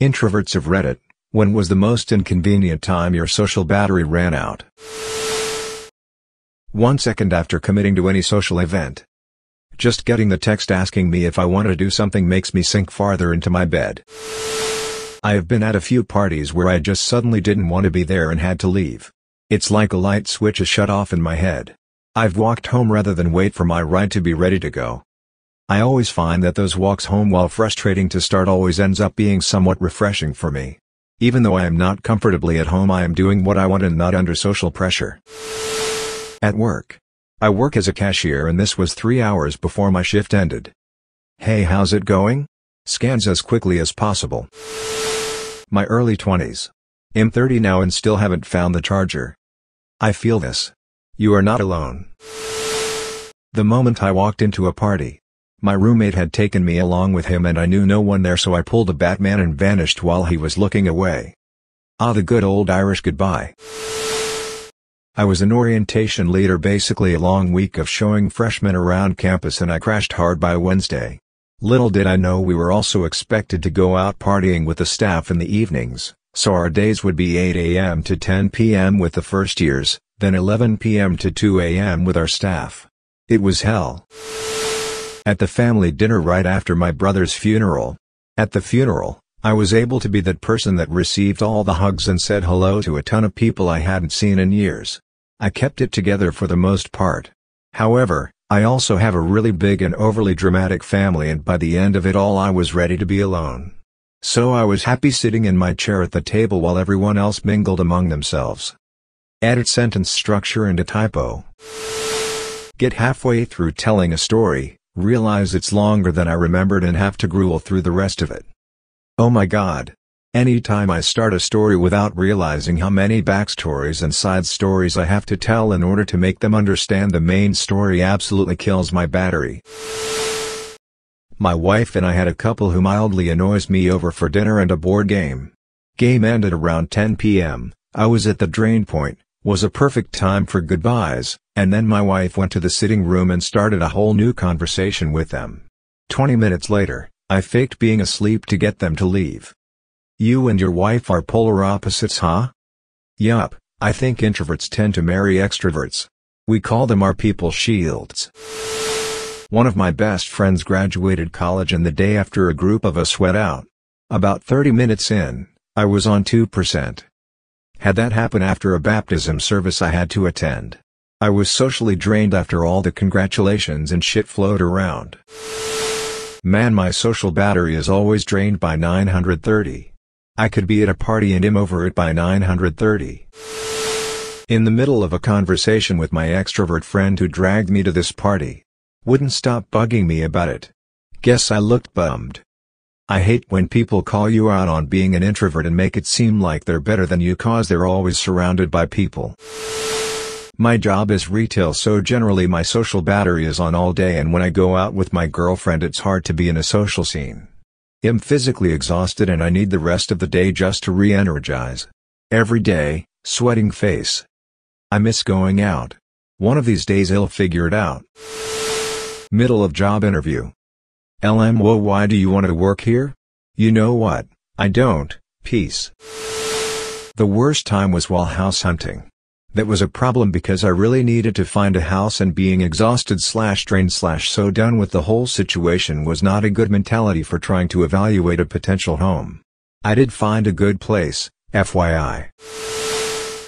Introverts of Reddit, when was the most inconvenient time your social battery ran out? One second after committing to any social event. Just getting the text asking me if I want to do something makes me sink farther into my bed. I have been at a few parties where I just suddenly didn't want to be there and had to leave. It's like a light switch is shut off in my head. I've walked home rather than wait for my ride to be ready to go. I always find that those walks home while frustrating to start always ends up being somewhat refreshing for me. Even though I am not comfortably at home I am doing what I want and not under social pressure. At work. I work as a cashier and this was three hours before my shift ended. Hey how's it going? Scans as quickly as possible. My early 20s. I'm 30 now and still haven't found the charger. I feel this. You are not alone. The moment I walked into a party, my roommate had taken me along with him and I knew no one there so I pulled a Batman and vanished while he was looking away. Ah the good old Irish goodbye. I was an orientation leader basically a long week of showing freshmen around campus and I crashed hard by Wednesday. Little did I know we were also expected to go out partying with the staff in the evenings, so our days would be 8 a.m. to 10 p.m. with the first years, then 11 p.m. to 2 a.m. with our staff. It was hell. At the family dinner right after my brother's funeral. At the funeral, I was able to be that person that received all the hugs and said hello to a ton of people I hadn't seen in years. I kept it together for the most part. However, I also have a really big and overly dramatic family and by the end of it all I was ready to be alone. So I was happy sitting in my chair at the table while everyone else mingled among themselves. Edit sentence structure and a typo. Get halfway through telling a story, realize it's longer than I remembered and have to gruel through the rest of it. Oh my god. Anytime I start a story without realizing how many backstories and side stories I have to tell in order to make them understand the main story absolutely kills my battery. My wife and I had a couple who mildly annoys me over for dinner and a board game. Game ended around 10 p.m., I was at the drain point, was a perfect time for goodbyes, and then my wife went to the sitting room and started a whole new conversation with them. Twenty minutes later, I faked being asleep to get them to leave. You and your wife are polar opposites, huh? Yup, I think introverts tend to marry extroverts. We call them our people shields. One of my best friends graduated college and the day after a group of us went out. About 30 minutes in, I was on 2%. Had that happen after a baptism service I had to attend. I was socially drained after all the congratulations and shit flowed around. Man my social battery is always drained by 930. I could be at a party and am over it by 930. In the middle of a conversation with my extrovert friend who dragged me to this party. Wouldn't stop bugging me about it. Guess I looked bummed. I hate when people call you out on being an introvert and make it seem like they're better than you cause they're always surrounded by people. My job is retail so generally my social battery is on all day and when I go out with my girlfriend it's hard to be in a social scene. I'm physically exhausted and I need the rest of the day just to re-energize. Every day, sweating face. I miss going out. One of these days I'll figure it out. Middle of job interview. LMO why do you want to work here? You know what, I don't, peace. The worst time was while house hunting. That was a problem because I really needed to find a house and being exhausted slash drained slash so done with the whole situation was not a good mentality for trying to evaluate a potential home. I did find a good place, FYI.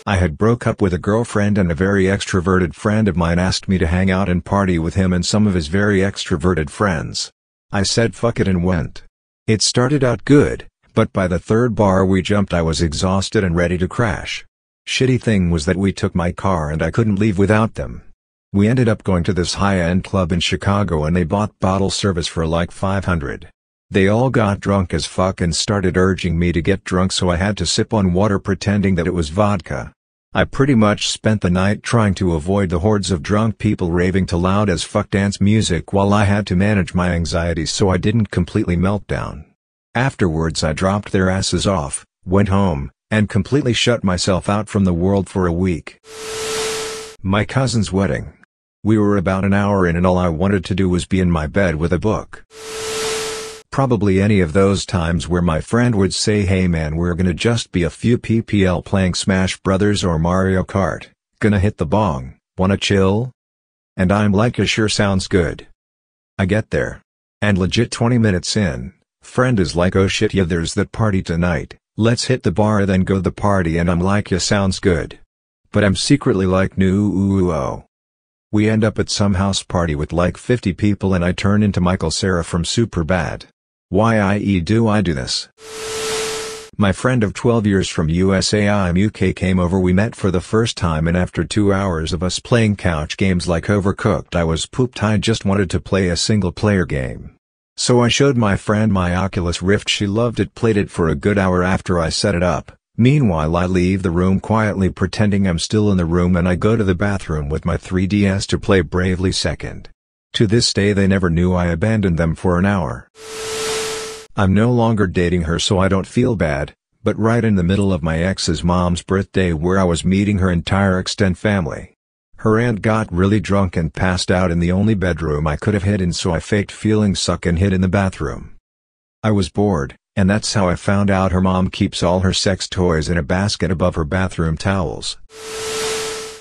I had broke up with a girlfriend and a very extroverted friend of mine asked me to hang out and party with him and some of his very extroverted friends. I said fuck it and went. It started out good, but by the third bar we jumped I was exhausted and ready to crash. Shitty thing was that we took my car and I couldn't leave without them. We ended up going to this high-end club in Chicago and they bought bottle service for like 500. They all got drunk as fuck and started urging me to get drunk so I had to sip on water pretending that it was vodka. I pretty much spent the night trying to avoid the hordes of drunk people raving to loud as fuck dance music while I had to manage my anxiety so I didn't completely melt down. Afterwards I dropped their asses off, went home, and completely shut myself out from the world for a week. My cousin's wedding. We were about an hour in and all I wanted to do was be in my bed with a book. Probably any of those times where my friend would say hey man we're gonna just be a few PPL playing Smash Brothers or Mario Kart, gonna hit the bong, wanna chill? And I'm like a sure sounds good. I get there. And legit 20 minutes in, friend is like oh shit yeah there's that party tonight, let's hit the bar then go the party and I'm like yeah sounds good. But I'm secretly like "New, ooh, ooh oh. We end up at some house party with like 50 people and I turn into Michael Sarah from Superbad. Why i.e. do I do this? My friend of 12 years from USA I'm UK came over we met for the first time and after two hours of us playing couch games like Overcooked I was pooped I just wanted to play a single player game. So I showed my friend my Oculus Rift she loved it played it for a good hour after I set it up. Meanwhile I leave the room quietly pretending I'm still in the room and I go to the bathroom with my 3DS to play Bravely Second. To this day they never knew I abandoned them for an hour. I'm no longer dating her so I don't feel bad, but right in the middle of my ex's mom's birthday where I was meeting her entire extended family. Her aunt got really drunk and passed out in the only bedroom I could have hid in so I faked feeling suck and hid in the bathroom. I was bored, and that's how I found out her mom keeps all her sex toys in a basket above her bathroom towels.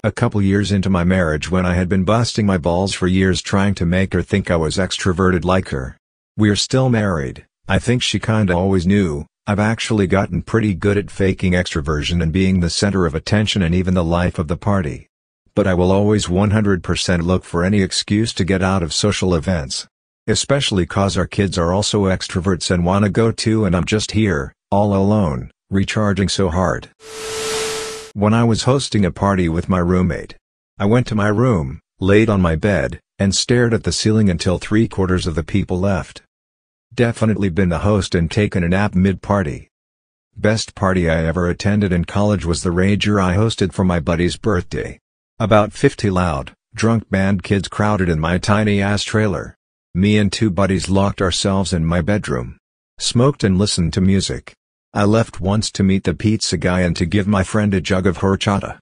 A couple years into my marriage when I had been busting my balls for years trying to make her think I was extroverted like her. We're still married. I think she kinda always knew, I've actually gotten pretty good at faking extroversion and being the center of attention and even the life of the party. But I will always 100% look for any excuse to get out of social events. Especially cause our kids are also extroverts and wanna go too and I'm just here, all alone, recharging so hard. When I was hosting a party with my roommate, I went to my room, laid on my bed, and stared at the ceiling until three quarters of the people left. Definitely been the host and taken a nap mid-party. Best party I ever attended in college was the Rager I hosted for my buddy's birthday. About 50 loud, drunk band kids crowded in my tiny ass trailer. Me and two buddies locked ourselves in my bedroom. Smoked and listened to music. I left once to meet the pizza guy and to give my friend a jug of horchata.